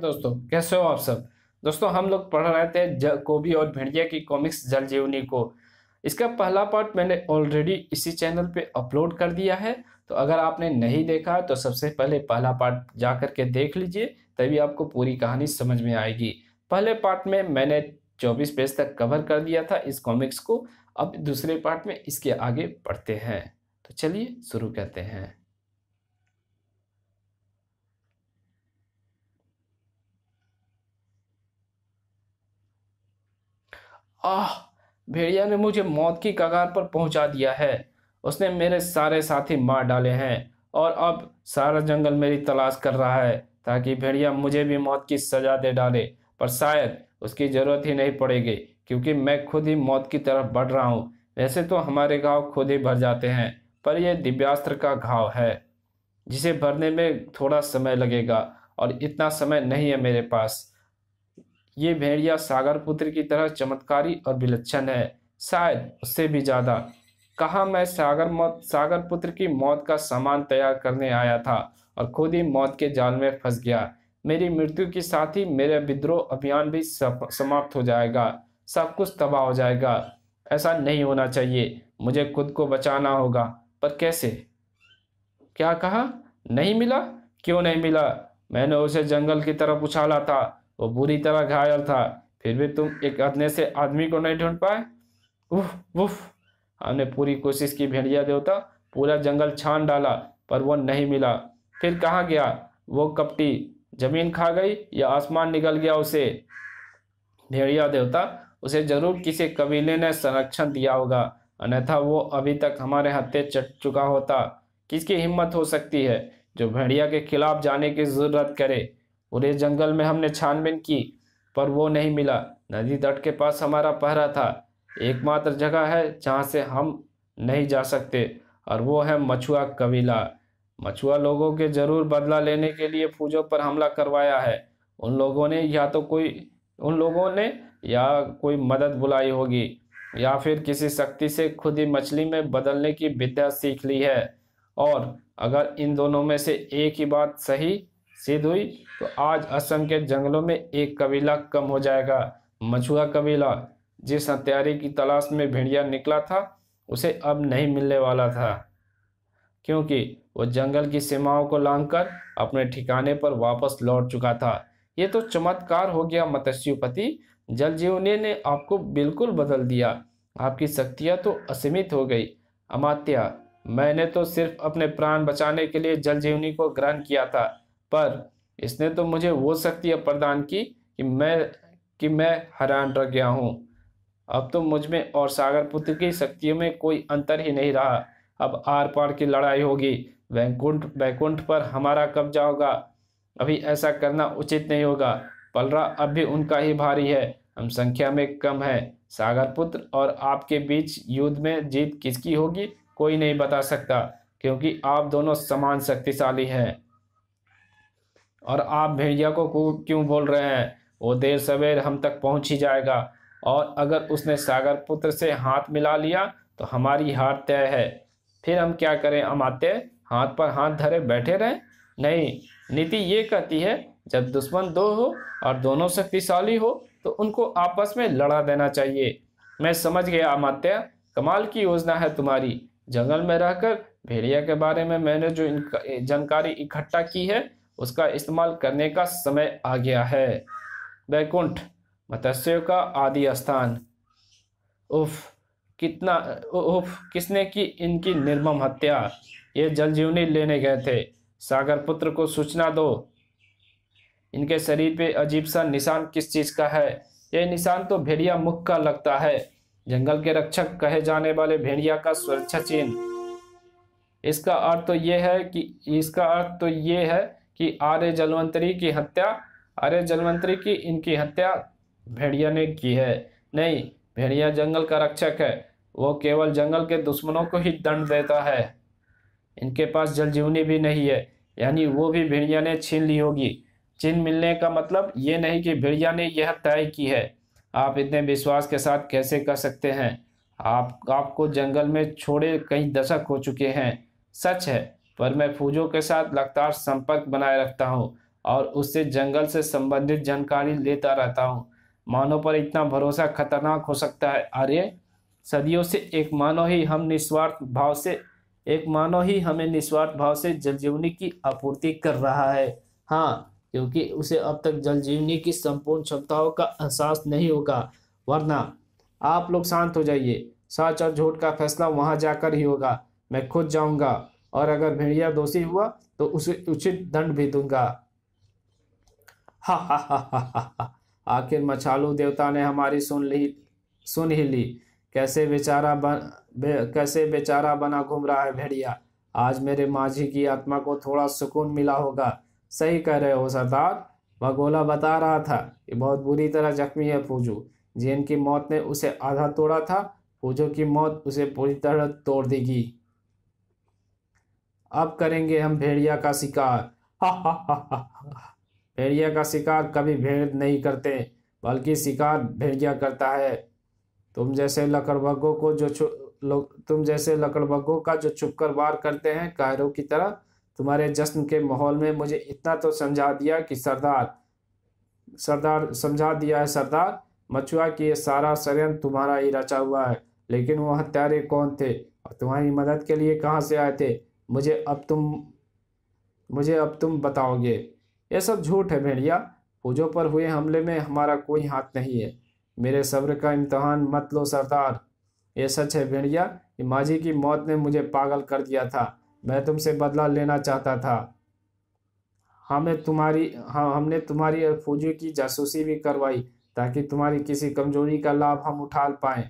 दोस्तों कैसे हो आप सब दोस्तों हम लोग पढ़ रहे थे कोबी और भेड़िया की कॉमिक्स जल जीवनी को इसका पहला पार्ट मैंने ऑलरेडी इसी चैनल पे अपलोड कर दिया है तो अगर आपने नहीं देखा तो सबसे पहले पहला पार्ट जा कर के देख लीजिए तभी आपको पूरी कहानी समझ में आएगी पहले पार्ट में मैंने 24 पेज तक कवर कर दिया था इस कॉमिक्स को अब दूसरे पार्ट में इसके आगे पढ़ते हैं तो चलिए शुरू करते हैं आह भेड़िया ने मुझे मौत की कगार पर पहुंचा दिया है उसने मेरे सारे साथी मार डाले हैं और अब सारा जंगल मेरी तलाश कर रहा है ताकि भेड़िया मुझे भी मौत की सजा दे डाले पर शायद उसकी ज़रूरत ही नहीं पड़ेगी क्योंकि मैं खुद ही मौत की तरफ बढ़ रहा हूँ वैसे तो हमारे घाव खुद ही भर जाते हैं पर यह दिव्यास्त्र का घाव है जिसे भरने में थोड़ा समय लगेगा और इतना समय नहीं है मेरे पास ये भेड़िया सागर पुत्र की तरह चमत्कारी और विलक्षण है शायद उससे भी ज्यादा कहा मैं सागर मौत सागर पुत्र की मौत का सामान तैयार करने आया था और खुद ही मौत के जाल में फंस गया मेरी मृत्यु के साथ ही मेरा विद्रोह अभियान भी समाप्त हो जाएगा सब कुछ तबाह हो जाएगा ऐसा नहीं होना चाहिए मुझे खुद को बचाना होगा पर कैसे क्या कहा नहीं मिला क्यों नहीं मिला मैंने उसे जंगल की तरफ उछाला था वो बुरी तरह घायल था फिर भी तुम एक अदने से आदमी को नहीं ढूंढ पाए उफ हमने पूरी कोशिश की भेड़िया देवता पूरा जंगल छान डाला पर वो नहीं मिला फिर कहाँ गया वो कपटी जमीन खा गई या आसमान निकल गया उसे भेड़िया देवता उसे जरूर किसी कबीले ने संरक्षण दिया होगा अन्यथा वो अभी तक हमारे हत्थे चट चुका होता किसकी हिम्मत हो सकती है जो भेड़िया के खिलाफ जाने की जरूरत करे पूरे जंगल में हमने छानबीन की पर वो नहीं मिला नदी तट के पास हमारा पहरा था एकमात्र जगह है जहाँ से हम नहीं जा सकते और वो है मछुआ कबीला मछुआ लोगों के जरूर बदला लेने के लिए फूजों पर हमला करवाया है उन लोगों ने या तो कोई उन लोगों ने या कोई मदद बुलाई होगी या फिर किसी शक्ति से खुद ही मछली में बदलने की विद्या सीख ली है और अगर इन दोनों में से एक ही बात सही सिद्ध हुई तो आज असम के जंगलों में एक कबीला कम हो जाएगा मछुआ कबीला जिस हत्यारे की तलाश में भेड़िया निकला था उसे अब नहीं मिलने वाला था क्योंकि वो जंगल की सीमाओं को लांघकर अपने ठिकाने पर वापस लौट चुका था ये तो चमत्कार हो गया मत्स्युपति जल जीवनी ने आपको बिल्कुल बदल दिया आपकी शक्तियाँ तो असीमित हो गई अमात्या मैंने तो सिर्फ अपने प्राण बचाने के लिए जल जीवनी को ग्रहण किया था पर इसने तो मुझे वो शक्ति प्रदान की कि मैं कि मैं हैरान रह गया हूँ अब तो मुझ में और सागर पुत्र की शक्तियों में कोई अंतर ही नहीं रहा अब आर पार की लड़ाई होगी वैकुंठ वैकुंठ पर हमारा कब्जा होगा अभी ऐसा करना उचित नहीं होगा पलरा अब भी उनका ही भारी है हम संख्या में कम है सागर पुत्र और आपके बीच युद्ध में जीत किसकी होगी कोई नहीं बता सकता क्योंकि आप दोनों समान शक्तिशाली हैं और आप भेड़िया को क्यों बोल रहे हैं वो देर सवेर हम तक पहुंच ही जाएगा और अगर उसने सागर पुत्र से हाथ मिला लिया तो हमारी हार तय है फिर हम क्या करें अमाते हाथ पर हाथ धरे बैठे रहें नहीं नीति ये कहती है जब दुश्मन दो हो और दोनों शक्तिशाली हो तो उनको आपस में लड़ा देना चाहिए मैं समझ गया अमात्या कमाल की योजना है तुम्हारी जंगल में रहकर भेड़िया के बारे में मैंने जो जानकारी इकट्ठा की है उसका इस्तेमाल करने का समय आ गया है वैकुंठ मत्स्य का आदि स्थान उफ कितना उफ किसने की इनकी निर्मम हत्या ये जल जीवनी लेने गए थे सागर पुत्र को सूचना दो इनके शरीर पे अजीब सा निशान किस चीज़ का है यह निशान तो भेड़िया मुख का लगता है जंगल के रक्षक कहे जाने वाले भेड़िया का सुरक्षा चिन्ह इसका अर्थ तो ये है कि इसका अर्थ तो ये है कि आर्य जलवंतरी की हत्या आर्य जलवंतरी की इनकी हत्या भेड़िया ने की है नहीं भेड़िया जंगल का रक्षक है वो केवल जंगल के दुश्मनों को ही दंड देता है इनके पास जल जीवनी भी नहीं है यानी वो भी भेड़िया ने छीन ली होगी छीन मिलने का मतलब ये नहीं कि भेड़िया ने यह तय की है आप इतने विश्वास के साथ कैसे कर सकते हैं आप आपको जंगल में छोड़े कई दशक हो चुके हैं सच है पर मैं फूजों के साथ लगातार संपर्क बनाए रखता हूँ और उससे जंगल से संबंधित जानकारी लेता रहता हूँ मानव पर इतना भरोसा खतरनाक हो सकता है अरे सदियों से एक मानव ही हम निस्वार्थ भाव से एक मानव ही हमें निस्वार्थ भाव से जल जीवनी की आपूर्ति कर रहा है हाँ क्योंकि उसे अब तक जल जीवनी की संपूर्ण क्षमताओं का एहसास नहीं होगा वरना आप लोग शांत हो जाइए सच और झूठ का फैसला वहाँ जाकर ही होगा मैं खुद जाऊँगा और अगर भेड़िया दोषी हुआ तो उसे उचित दंड भी दूंगा हा हा हा हा हा हा आखिर मछालू देवता ने हमारी सुन ली सुन ही ली कैसे बेचारा बन बे, कैसे बेचारा बना घूम रहा है भेड़िया आज मेरे माझी की आत्मा को थोड़ा सुकून मिला होगा सही कह रहे हो सरदार भगोला बता रहा था कि बहुत बुरी तरह जख्मी है पूजू जिनकी मौत ने उसे आधा तोड़ा था पूजो की मौत उसे पूरी तरह तोड़ देगी अब करेंगे हम भेड़िया का शिकार भेड़िया का शिकार कभी भेड़ नहीं करते बल्कि शिकार भेड़िया करता है तुम जैसे लकड़बग्गों को जो तुम जैसे लकड़बग्गों का जो छुपकर वार करते हैं कायरों की तरह तुम्हारे जश्न के माहौल में मुझे इतना तो समझा दिया कि सरदार सरदार समझा दिया है सरदार मछुआ कि ये सारा षडयंत्र तुम्हारा ही रचा हुआ है लेकिन वो हत्यारे कौन थे और तुम्हारी मदद के लिए कहाँ से आए थे मुझे अब तुम मुझे अब तुम बताओगे ये सब झूठ है भेड़िया फौजों पर हुए हमले में हमारा कोई हाथ नहीं है मेरे सब्र का इम्तहान मत लो सरदार ये सच है भेड़िया कि माझी की मौत ने मुझे पागल कर दिया था मैं तुमसे बदला लेना चाहता था हमें तुम्हारी हाँ हमने तुम्हारी फौजियों की जासूसी भी करवाई ताकि तुम्हारी किसी कमजोरी का लाभ हम उठा पाए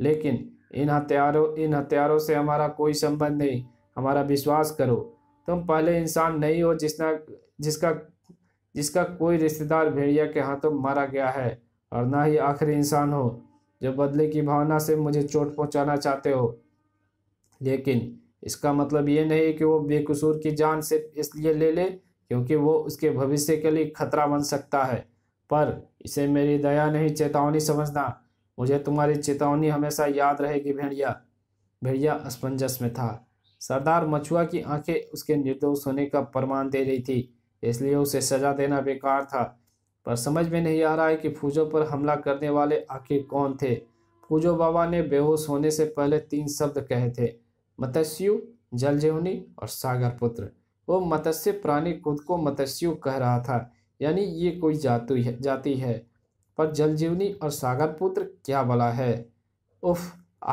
लेकिन इन हथियारों इन हथियारों से हमारा कोई संबंध नहीं हमारा विश्वास करो तुम पहले इंसान नहीं हो जिसना जिसका जिसका कोई रिश्तेदार भेड़िया के हाथों तो मारा गया है और ना ही आखिरी इंसान हो जो बदले की भावना से मुझे चोट पहुंचाना चाहते हो लेकिन इसका मतलब ये नहीं कि वो बेकसूर की जान सिर्फ इसलिए ले ले क्योंकि वो उसके भविष्य के लिए खतरा बन सकता है पर इसे मेरी दया नहीं चेतावनी समझना मुझे तुम्हारी चेतावनी हमेशा याद रहेगी भेड़िया भेड़िया असमंजस में था सरदार मछुआ की आंखें उसके निर्दोष होने का प्रमाण दे रही थी इसलिए उसे सजा देना बेकार था पर समझ में नहीं आ रहा है कि फूजो पर हमला करने वाले आखिर कौन थे फूजो बाबा ने बेहोश होने से पहले तीन शब्द कहे थे मत्स्यु जलजीवनी और सागर पुत्र वो मत्स्य प्राणी खुद को मत्स्यु कह रहा था यानी ये कोई जातु है जाति है पर जलजीवनी और सागर पुत्र क्या बला है उफ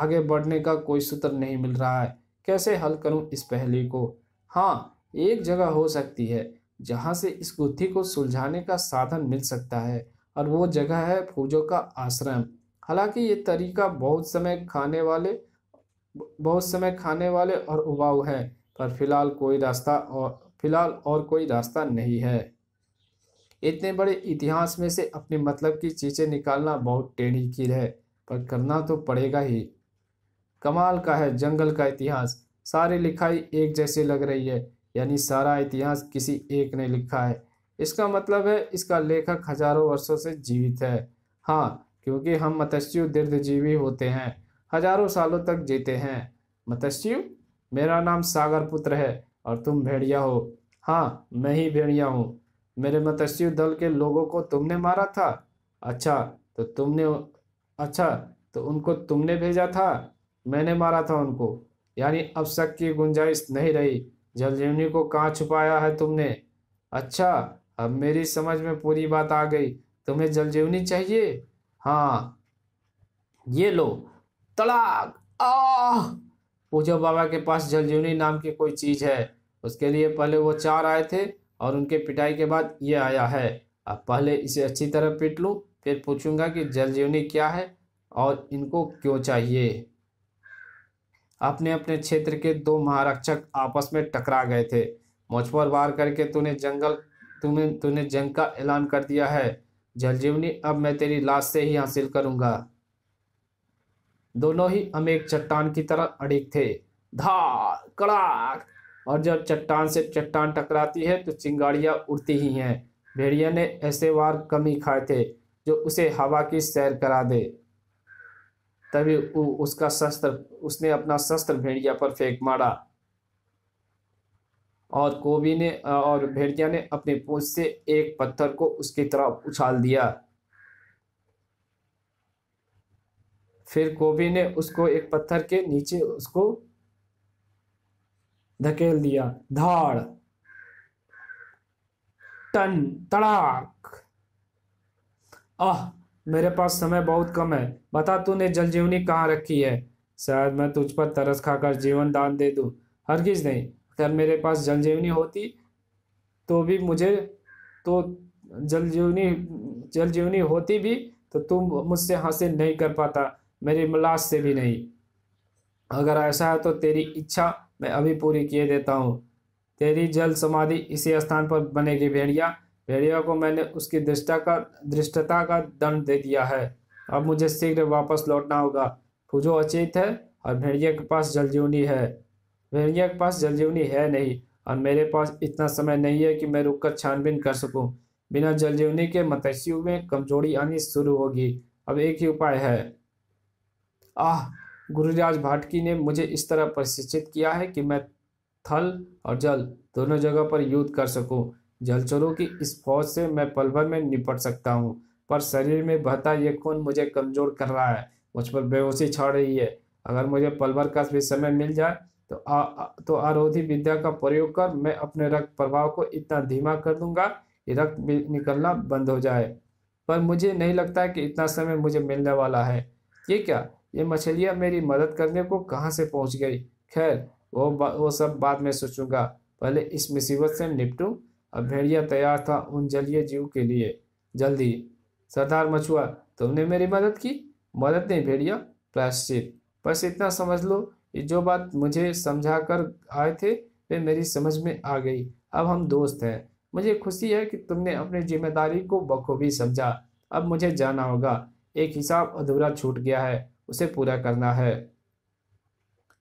आगे बढ़ने का कोई सूत्र नहीं मिल रहा है कैसे हल करूं इस पहले को हाँ एक जगह हो सकती है जहाँ से इस गुत्थी को सुलझाने का साधन मिल सकता है और वो जगह है फूजो का आश्रम हालांकि ये तरीका बहुत समय खाने वाले बहुत समय खाने वाले और उबाऊ है पर फिलहाल कोई रास्ता और फिलहाल और कोई रास्ता नहीं है इतने बड़े इतिहास में से अपने मतलब की चीज़ें निकालना बहुत टेढ़ी की है पर करना तो पड़ेगा ही कमाल का है जंगल का इतिहास सारी लिखाई एक जैसे लग रही है यानी सारा इतिहास किसी एक ने लिखा है इसका मतलब है इसका लेखक हजारों वर्षों से जीवित है हाँ क्योंकि हम मत्स्यु दीर्घजीवी होते हैं हजारों सालों तक जीते हैं मत्स्यु मेरा नाम सागर पुत्र है और तुम भेड़िया हो हाँ मैं ही भेड़िया हूँ मेरे मत्स्यु दल के लोगों को तुमने मारा था अच्छा तो तुमने अच्छा तो उनको तुमने भेजा था मैंने मारा था उनको यानी अब शक की गुंजाइश नहीं रही जलजीवनी को कहाँ छुपाया है तुमने अच्छा अब मेरी समझ में पूरी बात आ गई तुम्हें जलजीवनी चाहिए हाँ ये लो तड़ाक आह पूजा बाबा के पास जलजीवनी नाम की कोई चीज़ है उसके लिए पहले वो चार आए थे और उनके पिटाई के बाद ये आया है अब पहले इसे अच्छी तरह पिट लूँ फिर पूछूंगा कि जलजीवनी क्या है और इनको क्यों चाहिए अपने अपने क्षेत्र के दो महारक्षक आपस में टकरा गए थे मुझ पर वार करके तूने जंगल तूने तूने जंग का ऐलान कर दिया है जलजीवनी अब मैं तेरी लाश से ही हासिल करूंगा दोनों ही हम एक चट्टान की तरह अड़िग थे धार कड़ाक और जब चट्टान से चट्टान टकराती है तो चिंगाड़ियाँ उड़ती ही हैं भेड़िया ने ऐसे वार कमी खाए थे जो उसे हवा की सैर करा दे तभी उसका शस्त्र उसने अपना शस्त्र भेड़िया पर फेंक मारा और कोबी ने और भेड़िया ने अपने पूछ से एक पत्थर को उसकी तरफ उछाल दिया फिर कोबी ने उसको एक पत्थर के नीचे उसको धकेल दिया धाड़ टन तड़ाक आह मेरे पास समय बहुत कम है बता तूने जल जीवनी कहाँ रखी है शायद मैं तुझ पर तरस खाकर जीवन दान दे दूँ हरगिज नहीं अगर मेरे पास जल जीवनी होती तो भी मुझे तो जल जीवनी जल जीवनी होती भी तो तुम मुझसे हासिल नहीं कर पाता मेरी मलाश से भी नहीं अगर ऐसा है तो तेरी इच्छा मैं अभी पूरी किए देता हूँ तेरी जल समाधि इसी स्थान पर बनेगी भेड़िया भेड़िया को मैंने उसकी दृष्टा का दृष्टता का दंड दे दिया है अब मुझे शीघ्र वापस लौटना होगा फूजो अचेत है और भेड़िया के पास जलजीवनी है भेड़िया के पास जलजीवनी है नहीं और मेरे पास इतना समय नहीं है कि मैं रुककर छानबीन कर सकूं बिना जलजीवनी के मतस्यु में कमजोरी आनी शुरू होगी अब एक ही उपाय है आह गुरुराज भाटकी ने मुझे इस तरह प्रशिक्षित किया है कि मैं थल और जल दोनों जगह पर युद्ध कर सकूं जलचरों की इस फौज से मैं पल भर में निपट सकता हूँ पर शरीर में बहता यह खून मुझे कमजोर कर रहा है मुझ पर बेहोशी छा रही है अगर मुझे पल भर का भी समय मिल जाए तो आ, तो आरोधी विद्या का प्रयोग कर मैं अपने रक्त प्रभाव को इतना धीमा कर दूंगा कि रक्त निकलना बंद हो जाए पर मुझे नहीं लगता कि इतना समय मुझे मिलने वाला है ये क्या ये मछलियाँ मेरी मदद करने को कहाँ से पहुँच गई खैर वो वो सब बाद में सोचूंगा पहले इस मुसीबत से निपटूँ अब भेड़िया तैयार था उन जलीय जीव के लिए जल्दी सरदार मछुआ तुमने मेरी मदद की मदद नहीं भेड़िया प्लास्टिक बस इतना समझ लो कि जो बात मुझे समझा कर आए थे वे मेरी समझ में आ गई अब हम दोस्त हैं मुझे खुशी है कि तुमने अपनी जिम्मेदारी को बखूबी समझा अब मुझे जाना होगा एक हिसाब अधूरा छूट गया है उसे पूरा करना है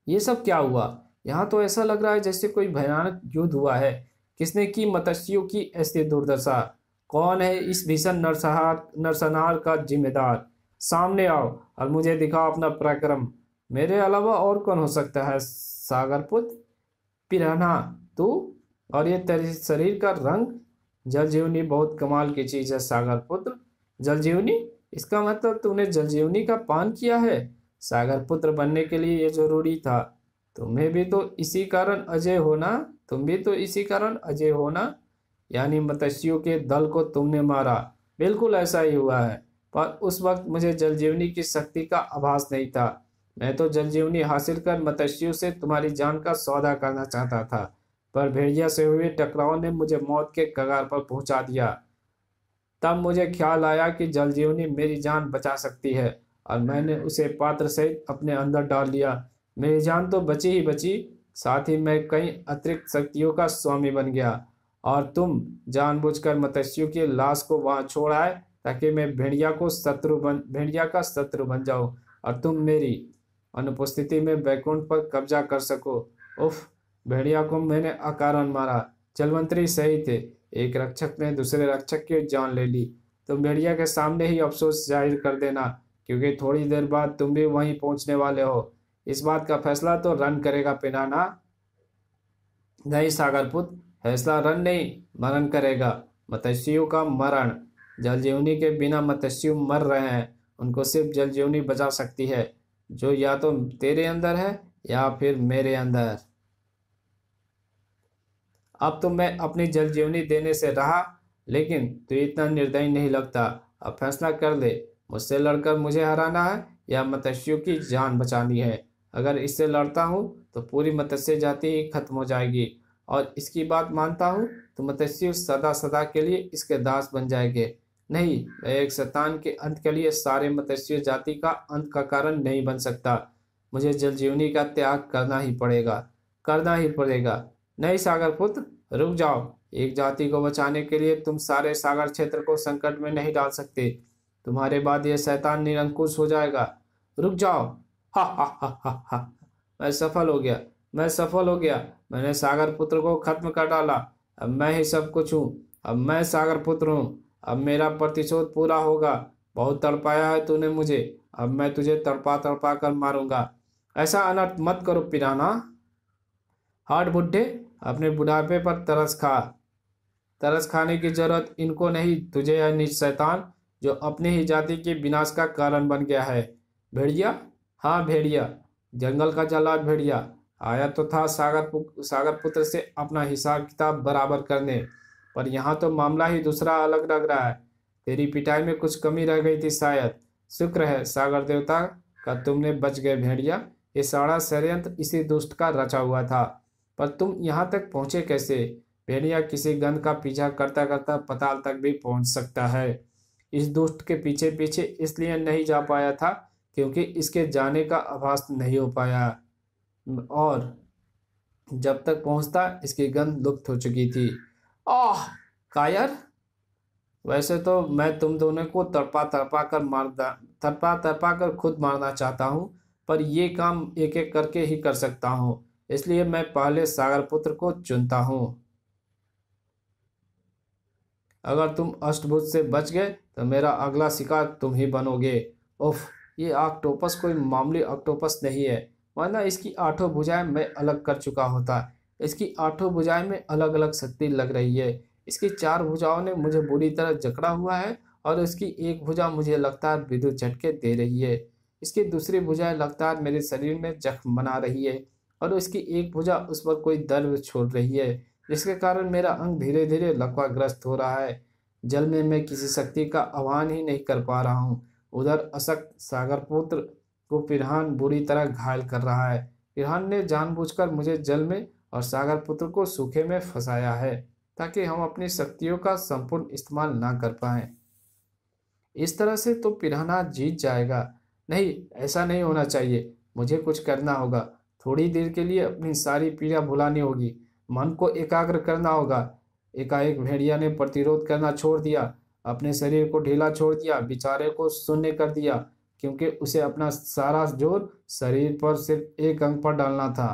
ये सब क्या हुआ यहाँ तो ऐसा लग रहा है जैसे कोई भयानक युद्ध हुआ है किसने की मत्स्यों की ऐसी दुर्दशा कौन है इस भीषण नरसहार नरसंहार का जिम्मेदार सामने आओ और मुझे दिखाओ अपना पराक्रम मेरे अलावा और कौन हो सकता है सागर पुत्र पिरहना तू और ये तेरे शरीर का रंग जल जीवनी बहुत कमाल की चीज़ है सागर पुत्र जल जीवनी इसका मतलब तूने जल जीवनी का पान किया है सागर पुत्र बनने के लिए ये जरूरी था तुम्हें भी तो इसी कारण अजय होना तुम भी तो इसी कारण अजय होना यानी मत्स्यों के दल को तुमने मारा बिल्कुल ऐसा ही हुआ है पर उस वक्त मुझे जलजीवनी की शक्ति का आभास नहीं था मैं तो जलजीवनी हासिल कर मत्स्यों से तुम्हारी जान का सौदा करना चाहता था पर भेड़िया से हुए टकराव ने मुझे मौत के कगार पर पहुंचा दिया तब मुझे ख्याल आया कि जलजीवनी मेरी जान बचा सकती है और मैंने उसे पात्र सहित अपने अंदर डाल लिया मेरी जान तो बची ही बची साथ ही मैं कई अतिरिक्त शक्तियों का स्वामी बन गया और तुम जानबूझकर मत्स्यों की लाश को वहां छोड़ आए ताकि मैं भेड़िया को शत्रु बन भेड़िया का शत्रु बन जाओ और तुम मेरी अनुपस्थिति में बैकुंठ पर कब्जा कर सको उफ भेड़िया को मैंने अकारण मारा जलवंतरी सही थे एक रक्षक ने दूसरे रक्षक की जान ले ली तुम भेड़िया के सामने ही अफसोस जाहिर कर देना क्योंकि थोड़ी देर बाद तुम भी वहीं पहुंचने वाले हो इस बात का फैसला तो रन करेगा पिनाना नहीं सागरपुत फैसला रन नहीं मरण करेगा मत्स्यु का मरण जल जीवनी के बिना मत्स्यु मर रहे हैं उनको सिर्फ जल जीवनी बचा सकती है जो या तो तेरे अंदर है या फिर मेरे अंदर अब तो मैं अपनी जल जीवनी देने से रहा लेकिन तू तो इतना निर्दयी नहीं लगता अब फैसला कर ले मुझसे लड़कर मुझे हराना है या मत्स्यु की जान बचानी है अगर इससे लड़ता हूँ तो पूरी मत्स्य जाति ही खत्म हो जाएगी और इसकी बात मानता हूँ तो मत्स्य सदा सदा के लिए इसके दास बन जाएंगे नहीं मैं एक शतान के अंत के लिए सारे मत्स्य जाति का अंत का कारण नहीं बन सकता मुझे जल जीवनी का त्याग करना ही पड़ेगा करना ही पड़ेगा नहीं सागर पुत्र रुक जाओ एक जाति को बचाने के लिए तुम सारे सागर क्षेत्र को संकट में नहीं डाल सकते तुम्हारे बाद यह शैतान निरंकुश हो जाएगा रुक जाओ हा मैं सफल हो गया मैं सफल हो गया मैंने सागर पुत्र को खत्म कर डाला अब मैं ही सब कुछ हूँ अब मैं सागर पुत्र हूँ अब मेरा प्रतिशोध पूरा होगा बहुत तड़पाया है तूने मुझे अब मैं तुझे तड़पा तड़पा कर मारूंगा ऐसा अनर्थ मत करो पिराना हाट बुढ़े अपने बुढ़ापे पर तरस खा तरस खाने की जरूरत इनको नहीं तुझे है निज शैतान जो अपनी ही जाति के विनाश का कारण बन गया है भेड़िया हाँ भेड़िया जंगल का चला भेड़िया आया तो था सागर पु, सागर पुत्र से अपना हिसाब किताब बराबर करने पर यहाँ तो मामला ही दूसरा अलग लग रहा है तेरी पिटाई में कुछ कमी रह गई थी शायद शुक्र है सागर देवता का तुमने बच गए भेड़िया ये सारा षडयंत्र इसी दुष्ट का रचा हुआ था पर तुम यहाँ तक पहुँचे कैसे भेड़िया किसी गंध का पीछा करता करता पताल तक भी पहुँच सकता है इस दुष्ट के पीछे पीछे इसलिए नहीं जा पाया था क्योंकि इसके जाने का आभास नहीं हो पाया और जब तक पहुंचता इसकी गंध लुप्त हो चुकी थी आह कायर वैसे तो मैं तुम दोनों को तड़पा तड़पा कर मारदा तड़पा तड़पा कर खुद मारना चाहता हूँ पर ये काम एक एक करके ही कर सकता हूँ इसलिए मैं पहले सागर पुत्र को चुनता हूँ अगर तुम अष्टभुज से बच गए तो मेरा अगला शिकार तुम ही बनोगे उफ़ ये ऑक्टोपस कोई मामूली ऑक्टोपस नहीं है वरना इसकी आठों भुजाएं मैं अलग कर चुका होता इसकी आठों भुजाएं में अलग अलग शक्ति लग रही है इसकी चार भुजाओं ने मुझे बुरी तरह जकड़ा हुआ है और इसकी एक भुजा मुझे लगातार विद्युत झटके दे रही है इसकी दूसरी भुजा लगातार मेरे शरीर में जख्म बना रही है और इसकी एक भुजा उस पर कोई दर्द छोड़ रही है जिसके कारण मेरा अंग धीरे धीरे लकवाग्रस्त हो रहा है जल में मैं किसी शक्ति का आह्वान ही नहीं कर पा रहा हूँ उधर अशक सागरपुत्र को पिरहान बुरी तरह घायल कर रहा है पिरहान ने जानबूझकर मुझे जल में और सागरपुत्र को सूखे में फंसाया है ताकि हम अपनी शक्तियों का संपूर्ण इस्तेमाल ना कर पाए इस तरह से तो पिरहना जीत जाएगा नहीं ऐसा नहीं होना चाहिए मुझे कुछ करना होगा थोड़ी देर के लिए अपनी सारी पीड़ा भुलानी होगी मन को एकाग्र करना होगा एकाएक भेड़िया ने प्रतिरोध करना छोड़ दिया अपने शरीर को ढीला छोड़ दिया बेचारे को शून्य कर दिया क्योंकि उसे अपना सारा जोर शरीर पर सिर्फ एक अंग पर डालना था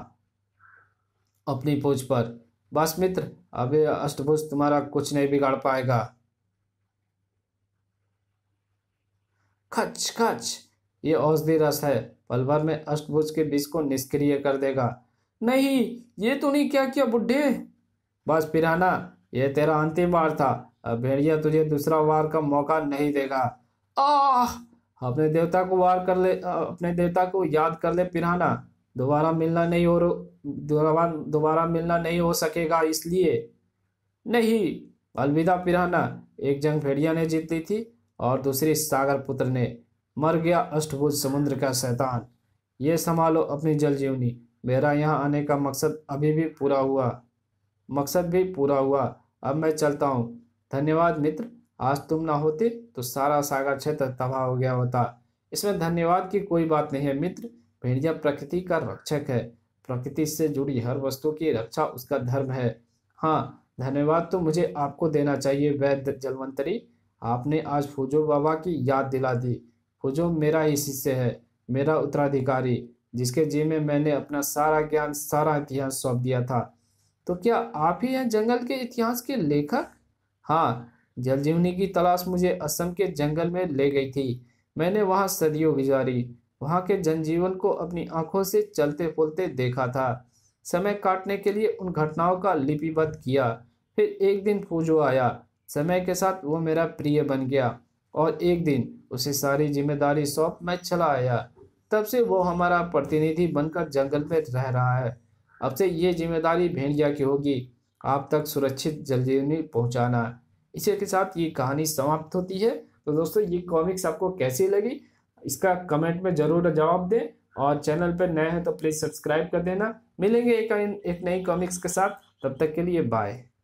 अपनी पूछ पर बस मित्र अब अष्टभुज तुम्हारा कुछ नहीं बिगाड़ पाएगा खच खच ये औषधि रस है पलभर में अष्टभुज के बीच को निष्क्रिय कर देगा नहीं ये तूने क्या किया बुढ़े बस पिराना ये तेरा अंतिम बार था भेड़िया तुझे दूसरा वार का मौका नहीं देगा आह अपने देवता को वार कर ले अपने देवता को याद कर ले पिराना दोबारा मिलना नहीं और दोबारा दोबारा मिलना नहीं हो सकेगा इसलिए नहीं अलविदा पिराना एक जंग भेड़िया ने जीत ली थी और दूसरी सागर पुत्र ने मर गया अष्टभुज समुद्र का शैतान ये संभालो अपनी जल जीवनी मेरा यहाँ आने का मकसद अभी भी पूरा हुआ मकसद भी पूरा हुआ अब मैं चलता हूँ धन्यवाद मित्र आज तुम ना होते तो सारा सागर क्षेत्र तबाह हो गया होता इसमें धन्यवाद की कोई बात नहीं है मित्र भेड़िया प्रकृति का रक्षक है प्रकृति से जुड़ी हर वस्तु की रक्षा उसका धर्म है हाँ धन्यवाद तो मुझे आपको देना चाहिए वैद्य जलवंतरी आपने आज फूजो बाबा की याद दिला दी फूजो मेरा ही शिष्य है मेरा उत्तराधिकारी जिसके जी में मैंने अपना सारा ज्ञान सारा इतिहास सौंप दिया था तो क्या आप ही हैं जंगल के इतिहास के लेखक हाँ जलजीवनी की तलाश मुझे असम के जंगल में ले गई थी मैंने वहाँ सदियों गुजारी वहाँ के जनजीवन को अपनी आंखों से चलते फुलते देखा था समय काटने के लिए उन घटनाओं का लिपिबद्ध किया फिर एक दिन फूजो आया समय के साथ वो मेरा प्रिय बन गया और एक दिन उसे सारी जिम्मेदारी सौंप मैं चला आया तब से वो हमारा प्रतिनिधि बनकर जंगल में रह रहा है अब से ये जिम्मेदारी भेड़िया की होगी आप तक सुरक्षित जीवनी पहुँचाना इसी के साथ ये कहानी समाप्त होती है तो दोस्तों ये कॉमिक्स आपको कैसी लगी इसका कमेंट में ज़रूर जवाब दें और चैनल पर नए हैं तो प्लीज़ सब्सक्राइब कर देना मिलेंगे एक एक नई कॉमिक्स के साथ तब तक के लिए बाय